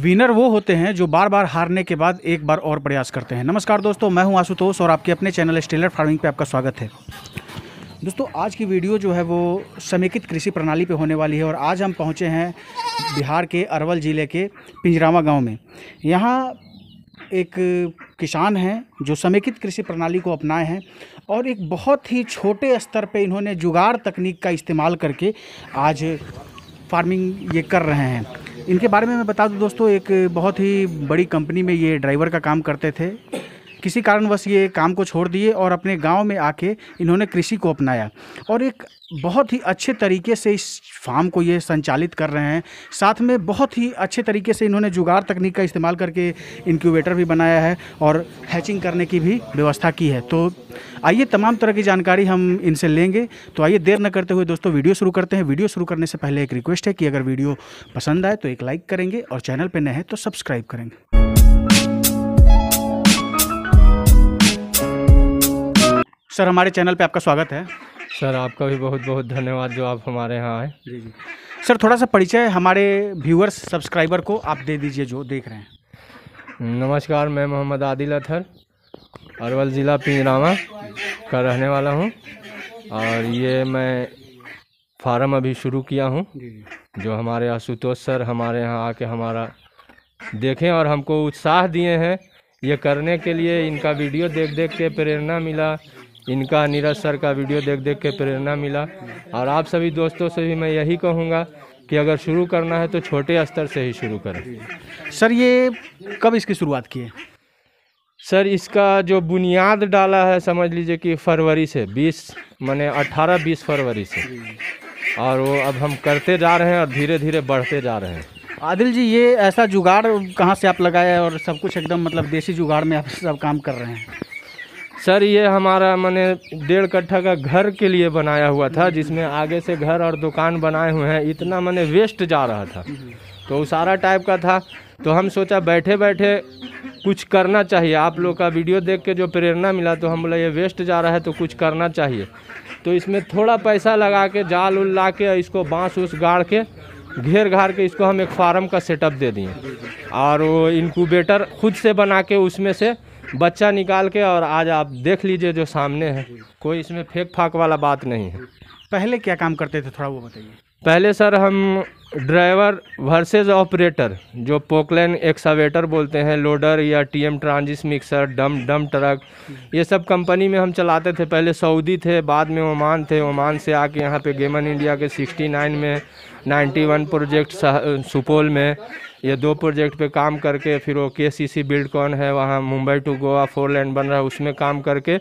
Winner वो होते हैं जो बार बार हारने के बाद एक बार और प्रयास करते हैं नमस्कार दोस्तों मैं हूं आशुतोष और आपके अपने चैनल स्टेलर फार्मिंग पे आपका स्वागत है दोस्तों आज की वीडियो जो है वो समेकित कृषि प्रणाली पे होने वाली है और आज हम पहुंचे हैं बिहार के अरवल ज़िले के पिंजरावा गाँव में यहाँ एक किसान हैं जो समेकित कृषि प्रणाली को अपनाए हैं और एक बहुत ही छोटे स्तर पर इन्होंने जुगाड़ तकनीक का इस्तेमाल करके आज फार्मिंग ये कर रहे हैं इनके बारे में मैं बता दूं दोस्तों एक बहुत ही बड़ी कंपनी में ये ड्राइवर का काम करते थे किसी कारणवश ये काम को छोड़ दिए और अपने गाँव में आके इन्होंने कृषि को अपनाया और एक बहुत ही अच्छे तरीके से इस फार्म को ये संचालित कर रहे हैं साथ में बहुत ही अच्छे तरीके से इन्होंने जुगाड़ तकनीक का इस्तेमाल करके इनक्यूबेटर भी बनाया है और हैचिंग करने की भी व्यवस्था की है तो आइए तमाम तरह की जानकारी हम इनसे लेंगे तो आइए देर न करते हुए दोस्तों वीडियो शुरू करते हैं वीडियो शुरू करने से पहले एक रिक्वेस्ट है कि अगर वीडियो पसंद आए तो एक लाइक करेंगे और चैनल पर नए हैं तो सब्सक्राइब करेंगे सर हमारे चैनल पे आपका स्वागत है सर आपका भी बहुत बहुत धन्यवाद जो आप हमारे यहाँ आए जी जी सर थोड़ा सा परिचय हमारे व्यूअर्स सब्सक्राइबर को आप दे दीजिए जो देख रहे हैं नमस्कार मैं मोहम्मद आदिल अथर अरवल ज़िला पिंजरामा का रहने वाला हूँ और ये मैं फार्म अभी शुरू किया हूँ जो हमारे आशुतोष सर हमारे यहाँ आके हमारा देखें और हमको उत्साह दिए हैं ये करने के लिए इनका वीडियो देख देख के प्रेरणा मिला इनका नीरज सर का वीडियो देख देख के प्रेरणा मिला और आप सभी दोस्तों से भी मैं यही कहूँगा कि अगर शुरू करना है तो छोटे स्तर से ही शुरू करें सर ये कब इसकी शुरुआत की है सर इसका जो बुनियाद डाला है समझ लीजिए कि फरवरी से 20 माने 18 20 फरवरी से और वो अब हम करते जा रहे हैं और धीरे धीरे बढ़ते जा रहे हैं आदिल जी ये ऐसा जुगाड़ कहाँ से आप लगाए और सब कुछ एकदम मतलब देसी जुगाड़ में आप सब काम कर रहे हैं सर ये हमारा मैंने डेढ़ कट्ठा का घर के लिए बनाया हुआ था जिसमें आगे से घर और दुकान बनाए हुए हैं इतना मैंने वेस्ट जा रहा था तो सारा टाइप का था तो हम सोचा बैठे बैठे कुछ करना चाहिए आप लोग का वीडियो देख के जो प्रेरणा मिला तो हम बोला ये वेस्ट जा रहा है तो कुछ करना चाहिए तो इसमें थोड़ा पैसा लगा के जाल उल ला के इसको बाँस उस गाड़ के घेर घार के इसको हम एक फार्म का सेटअप दे दिए और वो इनक्यूबेटर खुद से बना के उसमें से बच्चा निकाल के और आज आप देख लीजिए जो सामने है कोई इसमें फेंक फाक वाला बात नहीं है पहले क्या काम करते थे थोड़ा वो बताइए पहले सर हम ड्राइवर वर्सेज ऑपरेटर जो पोकलैन एक्सावेटर बोलते हैं लोडर या टीएम ट्रांजिस मिक्सर डम डम ट्रक ये सब कंपनी में हम चलाते थे पहले सऊदी थे बाद में ओमान थे ओमान से आके यहाँ पे गेमन इंडिया के 69 में 91 प्रोजेक्ट सुपौल में ये दो प्रोजेक्ट पे काम करके फिर वो के सी सी बिल्ड कॉन है वहाँ Mumbai to Goa four lane बन रहा है उसमें काम करके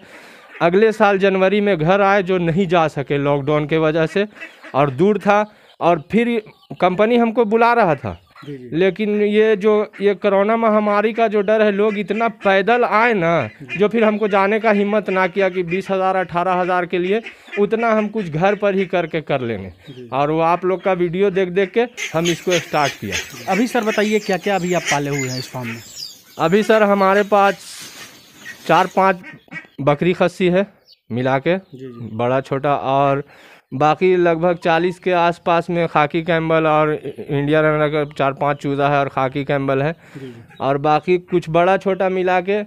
अगले साल जनवरी में घर आए जो नहीं जा सके लॉकडाउन के वजह से और दूर था और फिर कंपनी हमको बुला रहा था लेकिन ये जो ये कोरोना महामारी का जो डर है लोग इतना पैदल आए ना जो फिर हमको जाने का हिम्मत ना किया कि बीस हज़ार अठारह हज़ार के लिए उतना हम कुछ घर पर ही करके कर लेंगे और वो आप लोग का वीडियो देख देख के हम इसको स्टार्ट किया अभी सर बताइए क्या क्या अभी आप पाले हुए हैं इस फॉर्म में अभी सर हमारे पास चार पाँच बकरी खस्सी है मिला के बड़ा छोटा और बाकी लगभग चालीस के आसपास में खाकी कैम्बल और इंडिया रनर का चार पांच चूज़ा है और खाकी कैम्बल है और बाकी कुछ बड़ा छोटा मिला के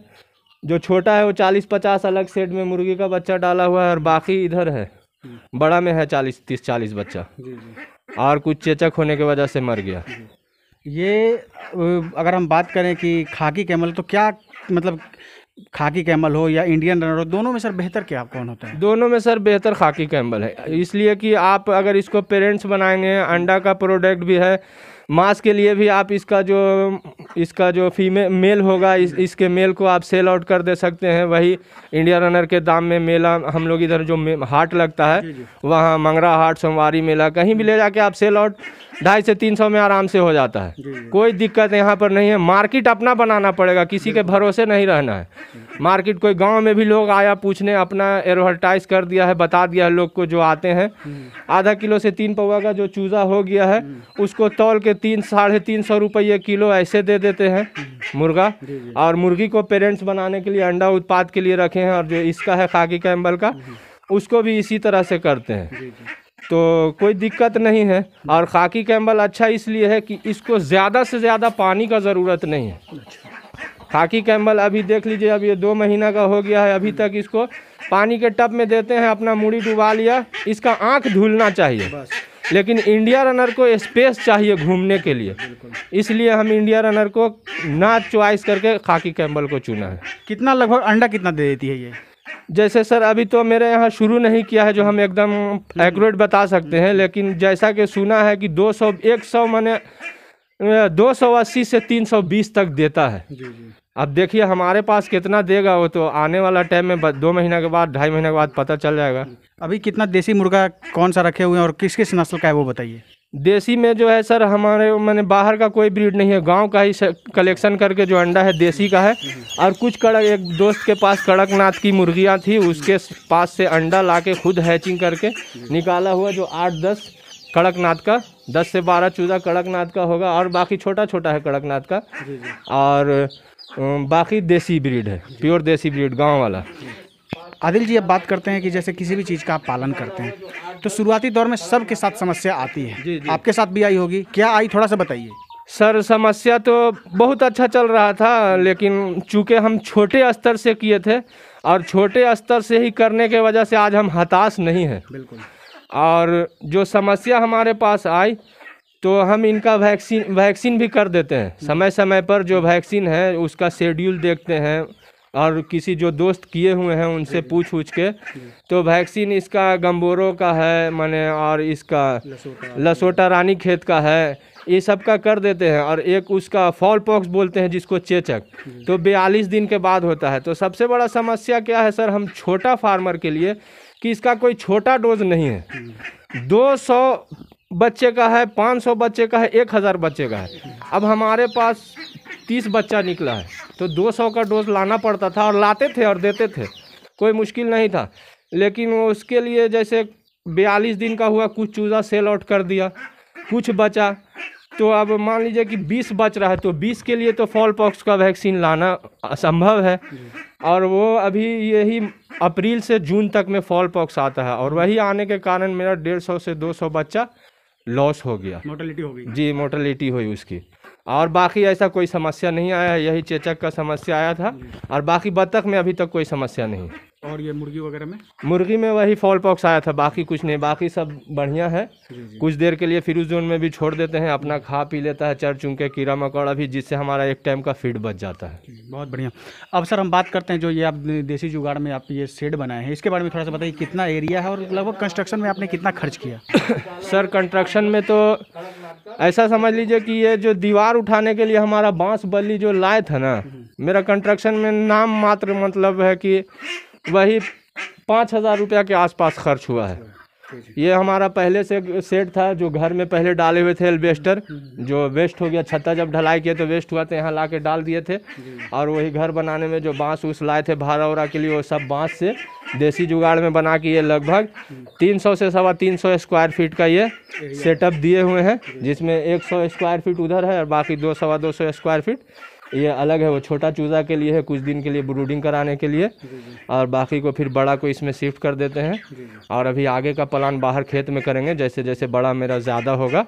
जो छोटा है वो चालीस पचास अलग सेट में मुर्गी का बच्चा डाला हुआ है और बाकी इधर है हम्म। बड़ा में है चालीस तीस चालीस बच्चा और कुछ चेचक होने की वजह से मर गया ये अगर हम बात करें कि खाकी कैमल तो क्या मतलब खाकी कैमल हो या इंडियन रनर हो दोनों में सर बेहतर क्या कौन होता है दोनों में सर बेहतर खाकी कैमल है इसलिए कि आप अगर इसको पेरेंट्स बनाएंगे अंडा का प्रोडक्ट भी है मास के लिए भी आप इसका जो इसका जो फीमेल मेल होगा इस इसके मेल को आप सेल आउट कर दे सकते हैं वही इंडिया रनर के दाम में मेला हम लोग इधर जो हाट लगता है वहाँ मंगरा हाट सोमवारी मेला कहीं भी ले जाके आप सेल आउट ढाई से तीन सौ में आराम से हो जाता है कोई दिक्कत यहाँ पर नहीं है मार्केट अपना बनाना पड़ेगा किसी के भरोसे नहीं रहना है मार्केट कोई गांव में भी लोग आया पूछने अपना एडवर्टाइज कर दिया है बता दिया है लोग को जो आते हैं हम्म। आधा किलो से तीन पौवा का जो चूज़ा हो गया है हम्म। उसको तौल के तीन साढ़े तीन सौ रुपये किलो ऐसे दे देते हैं मुर्गा और मुर्गी को पेरेंट्स बनाने के लिए अंडा उत्पाद के लिए रखे हैं और जो इसका है खाकी कैम्बल का उसको भी इसी तरह से करते हैं तो कोई दिक्कत नहीं है और खाकी कैम्बल अच्छा इसलिए है कि इसको ज़्यादा से ज़्यादा पानी का ज़रूरत नहीं है अच्छा। खाकी कैम्बल अभी देख लीजिए अब ये दो महीना का हो गया है अभी तक इसको पानी के टब में देते हैं अपना मुड़ी डुबा लिया इसका आँख धुलना चाहिए लेकिन इंडिया रनर को स्पेस चाहिए घूमने के लिए इसलिए हम इंडिया रनर को ना च्वाइस करके खाकी कैम्बल को चुना है कितना लगभग अंडा कितना दे देती है ये जैसे सर अभी तो मेरे यहाँ शुरू नहीं किया है जो हम एकदम एक्यूरेट बता सकते हैं लेकिन जैसा कि सुना है कि 200 100 मैंने दो सौ अस्सी से तीन सौ बीस तक देता है अब देखिए हमारे पास कितना देगा वो तो आने वाला टाइम में दो महीना के बाद ढाई महीने के बाद पता चल जाएगा अभी कितना देसी मुर्गा कौन सा रखे हुए हैं और किस किस नस्ल का है वो बताइए देसी में जो है सर हमारे मैंने बाहर का कोई ब्रीड नहीं है गांव का ही कलेक्शन करके जो अंडा है देसी का है और कुछ कड़क एक दोस्त के पास कड़कनाथ की मुर्गियां थी उसके पास से अंडा ला के खुद हैचिंग करके निकाला हुआ जो आठ दस कड़कनाथ का दस से बारह चूजा कड़कनाथ का होगा और बाकी छोटा छोटा है कड़कनाथ का और बाकी देसी ब्रीड है प्योर देसी ब्रीड गांव वाला आदिल जी अब बात करते हैं कि जैसे किसी भी चीज़ का आप पालन करते हैं तो शुरुआती दौर में सबके साथ समस्या आती है जी, जी। आपके साथ भी आई होगी क्या आई थोड़ा सा बताइए सर समस्या तो बहुत अच्छा चल रहा था लेकिन चूँकि हम छोटे स्तर से किए थे और छोटे स्तर से ही करने के वजह से आज हम हताश नहीं हैं बिल्कुल और जो समस्या हमारे पास आई तो हम इनका वैक्सीन वैक्सीन भी कर देते हैं समय समय पर जो वैक्सीन है उसका शेड्यूल देखते हैं और किसी जो दोस्त किए हुए हैं उनसे पूछ उछ के तो वैक्सीन इसका गम्बोरों का है माने और इसका लसोटा रानी खेत का है ये सब का कर देते हैं और एक उसका फॉल पॉक्स बोलते हैं जिसको चेचक तो बयालीस दिन के बाद होता है तो सबसे बड़ा समस्या क्या है सर हम छोटा फार्मर के लिए कि इसका कोई छोटा डोज नहीं है 200 बच्चे का है 500 बच्चे का है 1000 बच्चे का है अब हमारे पास 30 बच्चा निकला है तो 200 का डोज लाना पड़ता था और लाते थे और देते थे कोई मुश्किल नहीं था लेकिन उसके लिए जैसे बयालीस दिन का हुआ कुछ चूज़ा सेल आउट कर दिया कुछ बचा तो अब मान लीजिए कि 20 बच रहा है तो 20 के लिए तो फॉल पॉक्स का वैक्सीन लाना असंभव है और वो अभी यही अप्रैल से जून तक में फॉल पॉक्स आता है और वही आने के कारण मेरा डेढ़ सौ से दो सौ बच्चा लॉस हो गया मोटलिटी हो गई जी मोटलिटी हुई उसकी और बाकी ऐसा कोई समस्या नहीं आया है यही चेचक का समस्या आया था और बाकी बतख में अभी तक कोई समस्या नहीं और ये मुर्गी वगैरह में मुर्गी में वही फॉल पॉक्स आया था बाकी कुछ नहीं बाकी सब बढ़िया है कुछ देर के लिए फिर जोन में भी छोड़ देते हैं अपना खा पी लेता है चर चुन के कीड़ा मकोड़ा भी जिससे हमारा एक टाइम का फीड बच जाता है बहुत बढ़िया अब सर हम बात करते हैं जो ये आप देसी जुगाड़ में आप ये सेड बनाए हैं इसके बारे में थोड़ा सा बताइए कितना एरिया है और लगभग कंस्ट्रक्शन में आपने कितना खर्च किया सर कंस्ट्रक्शन में तो ऐसा समझ लीजिए कि ये जो दीवार उठाने के लिए हमारा बांस बल्ली जो लाए था ना हम्म। मेरा कंस्ट्रक्शन में नाम मात्र मतलब है कि वही पाँच हज़ार रुपया के आसपास खर्च हुआ है ये हमारा पहले से सेट था जो घर में पहले डाले हुए थे एल्बेस्टर जो वेस्ट हो गया छत्ता जब ढलाई किए तो वेस्ट हुआ था यहाँ ला के डाल दिए थे और वही घर बनाने में जो बांस उस लाए थे भाड़ा वरा के लिए वो सब बांस से देसी जुगाड़ में बना के ये लगभग 300 से सवा 300 स्क्वायर फीट का ये सेटअप दिए हुए हैं जिसमें एक स्क्वायर फीट उधर है और बाकी दो सवा दो स्क्वायर फीट ये अलग है वो छोटा चूज़ा के लिए है कुछ दिन के लिए ब्रूडिंग कराने के लिए और बाकी को फिर बड़ा को इसमें शिफ्ट कर देते हैं और अभी आगे का प्लान बाहर खेत में करेंगे जैसे जैसे बड़ा मेरा ज़्यादा होगा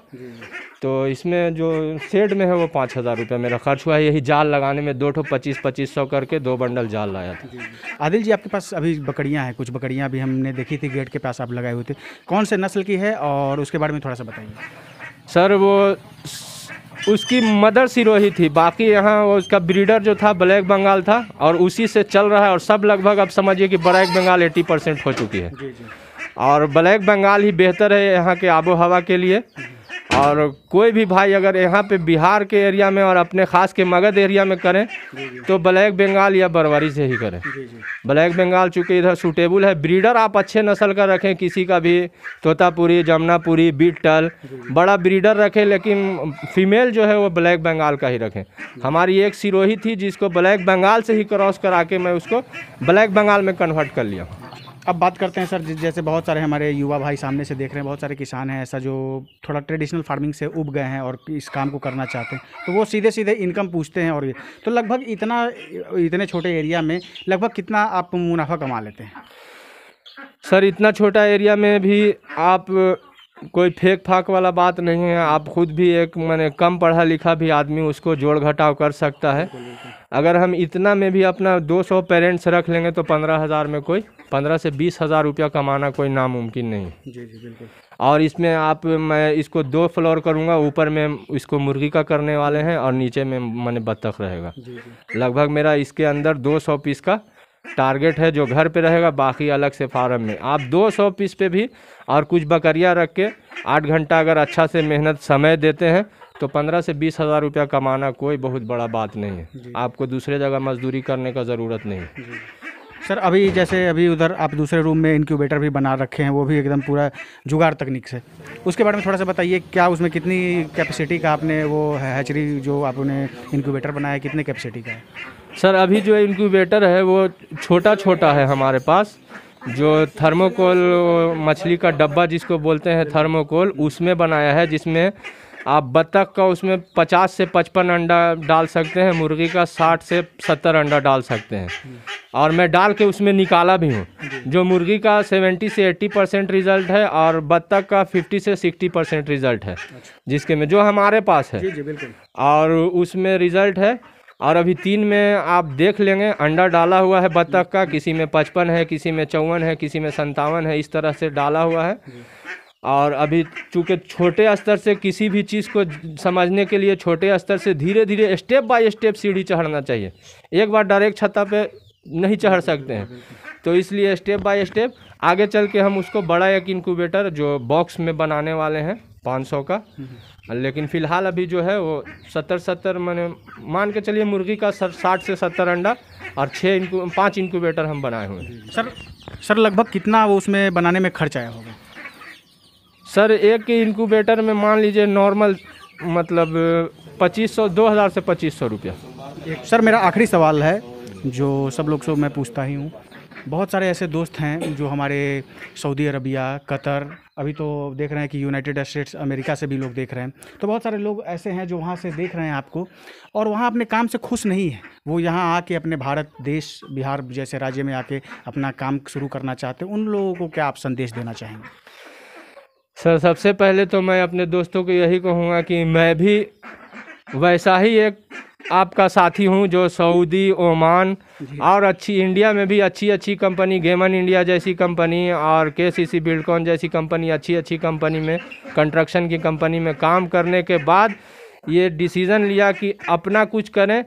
तो इसमें जो सेट में है वो पाँच हज़ार रुपये मेरा खर्च हुआ है यही जाल लगाने में दो ठो पच्चीस पच्चीस सौ करके दो बंडल जाल लाया था आदिल जी आपके पास अभी बकरियां हैं कुछ बकरियां भी हमने देखी थी गेट के पास आप लगाए हुए थे कौन से नस्ल की है और उसके बारे में थोड़ा सा बताइए सर वो उसकी मदर सिरोही थी बाकी यहाँ उसका ब्रीडर जो था ब्लैक बंगाल था और उसी से चल रहा है और सब लगभग अब समझिए कि ब्लैक बंगाल 80 परसेंट हो चुकी है और ब्लैक बंगाल ही बेहतर है यहाँ के आबो हवा के लिए और कोई भी भाई अगर यहाँ पे बिहार के एरिया में और अपने ख़ास के मगध एरिया में करें तो ब्लैक बंगाल या बरवरी से ही करें ब्लैक बंगाल चूँकि इधर सूटेबल है ब्रीडर आप अच्छे नस्ल का रखें किसी का भी तोतापुरी जमुनापुरी बीटल बड़ा ब्रीडर रखें लेकिन फीमेल जो है वो ब्लैक बंगाल का ही रखें हमारी एक सिरोही थी जिसको ब्लैक बंगाल से ही क्रॉस करा के मैं उसको ब्लैक बंगाल में कन्वर्ट कर लिया हूँ अब बात करते हैं सर जैसे बहुत सारे हमारे युवा भाई सामने से देख रहे हैं बहुत सारे किसान हैं ऐसा जो थोड़ा ट्रेडिशनल फार्मिंग से उब गए हैं और इस काम को करना चाहते हैं तो वो सीधे सीधे इनकम पूछते हैं और ये तो लगभग इतना इतने छोटे एरिया में लगभग कितना आप मुनाफा कमा लेते हैं सर इतना छोटा एरिया में भी आप कोई फेंक फाक वाला बात नहीं है आप खुद भी एक मैंने कम पढ़ा लिखा भी आदमी उसको जोड़ घटाव कर सकता है अगर हम इतना में भी अपना 200 पेरेंट्स रख लेंगे तो पंद्रह हज़ार में कोई पंद्रह से बीस हज़ार रुपया कमाना कोई नामुमकिन नहीं जी जी बिल्कुल और इसमें आप मैं इसको दो फ्लोर करूँगा ऊपर में इसको मुर्गी का करने वाले हैं और नीचे में मैंने बत्तख रहेगा लगभग मेरा इसके अंदर दो पीस का टारगेट है जो घर पे रहेगा बाकी अलग से फार्म में आप 200 पीस पे भी और कुछ बकरिया रख के आठ घंटा अगर अच्छा से मेहनत समय देते हैं तो पंद्रह से बीस हज़ार रुपया कमाना कोई बहुत बड़ा बात नहीं है आपको दूसरे जगह मजदूरी करने का ज़रूरत नहीं है सर अभी जैसे अभी उधर आप दूसरे रूम में इंक्यूबेटर भी बना रखे हैं वो भी एकदम पूरा जुगाड़ तकनीक से उसके बारे में थोड़ा सा बताइए क्या उसमें कितनी कैपेसिटी का आपने वो हैचरी जो आपने इंक्यूबेटर बनाया कितने कैपेसिटी का है सर अभी जो इनक्यूबेटर है वो छोटा छोटा है हमारे पास जो थर्मोकोल मछली का डब्बा जिसको बोलते हैं थर्मोकोल उसमें बनाया है जिसमें आप बत्तख का उसमें 50 से 55 अंडा डाल सकते हैं मुर्गी का 60 से 70 अंडा डाल सकते हैं और मैं डाल के उसमें निकाला भी हूँ जो मुर्गी का 70 से 80 परसेंट रिजल्ट है और बत्तख का 50 से 60 परसेंट रिजल्ट है जिसके में जो हमारे पास है और उसमें रिजल्ट है और अभी तीन में आप देख लेंगे अंडा डाला हुआ है बत्तख का किसी में पचपन है किसी में चौवन है किसी में संतावन है इस तरह से डाला हुआ है और अभी चूँकि छोटे स्तर से किसी भी चीज़ को समझने के लिए छोटे स्तर से धीरे धीरे स्टेप बाय स्टेप सीढ़ी चढ़ना चाहिए एक बार डायरेक्ट छत्ता पे नहीं चढ़ सकते हैं तो इसलिए स्टेप बाय स्टेप आगे चल के हम उसको बड़ा एक इनक्यूबेटर जो बॉक्स में बनाने वाले हैं पाँच सौ का हम्म। लेकिन फ़िलहाल अभी जो है वो सत्तर सत्तर मैंने मान के चलिए मुर्गी का सर साठ से सत्तर अंडा और छः इनको पाँच इंक्यूबेटर हम बनाए हुए हैं सर सर लगभग कितना वो उसमें बनाने में खर्च आया होगा सर एक इंक्यूबेटर में मान लीजिए नॉर्मल मतलब पच्चीस सौ दो हज़ार से पच्चीस सौ रुपया सर मेरा आखिरी सवाल है जो सब लोग से मैं पूछता ही हूँ बहुत सारे ऐसे दोस्त हैं जो हमारे सऊदी अरबिया कतर अभी तो देख रहे हैं कि यूनाइटेड स्टेट्स अमेरिका से भी लोग देख रहे हैं तो बहुत सारे लोग ऐसे हैं जो वहाँ से देख रहे हैं आपको और वहाँ अपने काम से खुश नहीं है वो यहाँ आके अपने भारत देश बिहार जैसे राज्य में आके अपना काम शुरू करना चाहते हैं उन लोगों को क्या आप संदेश देना चाहेंगे सर सबसे पहले तो मैं अपने दोस्तों को यही कहूँगा कि मैं भी वैसा ही एक आपका साथी हूँ जो सऊदी ओमान और अच्छी इंडिया में भी अच्छी अच्छी कंपनी गेमन इंडिया जैसी कंपनी और के सी सी बिल्डकॉन जैसी कंपनी अच्छी अच्छी कंपनी में कंस्ट्रक्शन की कंपनी में काम करने के बाद ये डिसीज़न लिया कि अपना कुछ करें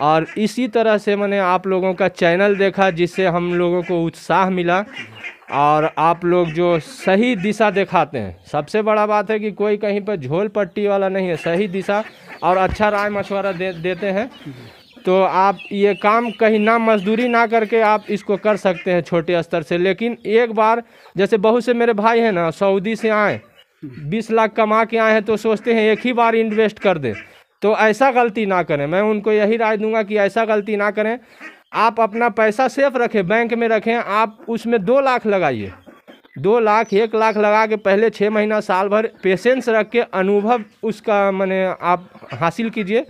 और इसी तरह से मैंने आप लोगों का चैनल देखा जिससे हम लोगों को उत्साह मिला और आप लोग जो सही दिशा दिखाते हैं सबसे बड़ा बात है कि कोई कहीं पर झोल पट्टी वाला नहीं है सही दिशा और अच्छा राय मशवरा दे देते हैं तो आप ये काम कहीं ना मजदूरी ना करके आप इसको कर सकते हैं छोटे स्तर से लेकिन एक बार जैसे बहुत से मेरे भाई हैं ना सऊदी से आए बीस लाख कमा के आए हैं तो सोचते हैं एक ही बार इन्वेस्ट कर दें तो ऐसा गलती ना करें मैं उनको यही राय दूंगा कि ऐसा गलती ना करें आप अपना पैसा सेफ रखें बैंक में रखें आप उसमें दो लाख लगाइए दो लाख एक लाख लगा के पहले छः महीना साल भर पेशेंस रख के अनुभव उसका मैंने आप हासिल कीजिए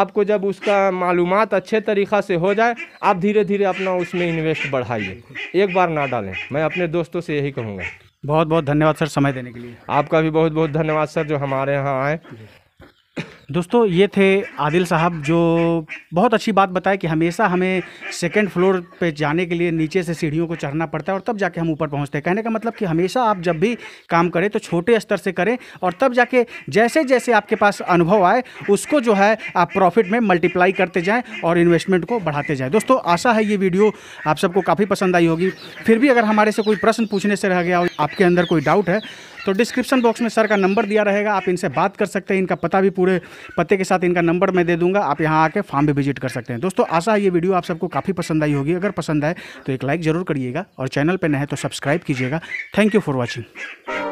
आपको जब उसका मालूम अच्छे तरीक़ा से हो जाए आप धीरे धीरे अपना उसमें इन्वेस्ट बढ़ाइए एक बार ना डालें मैं अपने दोस्तों से यही कहूँगा बहुत बहुत धन्यवाद सर समय देने के लिए आपका भी बहुत बहुत धन्यवाद सर जो हमारे यहाँ आए दोस्तों ये थे आदिल साहब जो बहुत अच्छी बात बताए कि हमेशा हमें सेकंड फ्लोर पे जाने के लिए नीचे से सीढ़ियों को चढ़ना पड़ता है और तब जाके हम ऊपर पहुंचते हैं कहने का मतलब कि हमेशा आप जब भी काम करें तो छोटे स्तर से करें और तब जाके जैसे जैसे आपके पास अनुभव आए उसको जो है आप प्रॉफिट में मल्टीप्लाई करते जाएँ और इन्वेस्टमेंट को बढ़ाते जाएँ दोस्तों आशा है ये वीडियो आप सबको काफ़ी पसंद आई होगी फिर भी अगर हमारे से कोई प्रश्न पूछने से रह गया और आपके अंदर कोई डाउट है तो डिस्क्रिप्शन बॉक्स में सर का नंबर दिया रहेगा आप इनसे बात कर सकते हैं इनका पता भी पूरे पते के साथ इनका नंबर मैं दे दूंगा आप यहाँ आके फार्म भी विजिट कर सकते हैं दोस्तों आशा है ये वीडियो आप सबको काफ़ी पसंद आई होगी अगर पसंद आए तो एक लाइक ज़रूर करिएगा और चैनल पर नए तो सब्सक्राइब कीजिएगा थैंक यू फॉर वॉचिंग